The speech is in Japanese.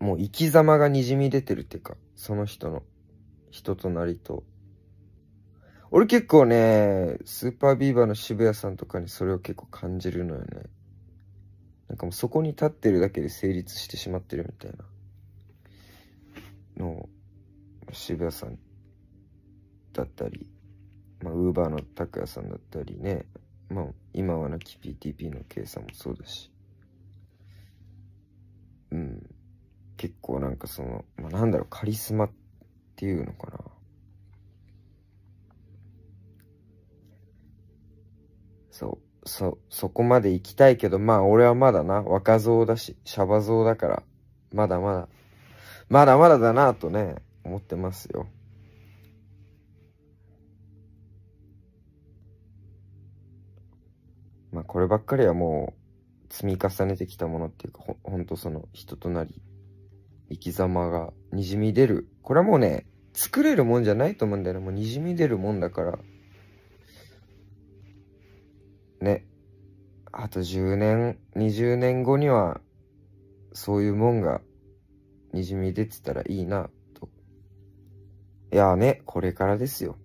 もう生き様がにじみ出てるっていうか、その人の、人となりと。俺結構ね、スーパービーバーの渋谷さんとかにそれを結構感じるのよね。なんかもうそこに立ってるだけで成立してしまってるみたいなの渋谷さんだったり、まあ、ウーバーの拓也さんだったりね、まあ、今はなき PTP の計算もそうだし。結構なんかその、まあ、なんだろう、カリスマっていうのかな。そう、そ、そこまで行きたいけど、まあ俺はまだな、若造だし、シャバ造だから、まだまだ、まだまだだなとね、思ってますよ。まあこればっかりはもう積み重ねてきたものっていうかほほんとその人となり生き様が滲み出る。これはもうね、作れるもんじゃないと思うんだよね。もう滲み出るもんだから。ね。あと10年、20年後には、そういうもんが滲み出てたらいいな、と。いやーね、これからですよ。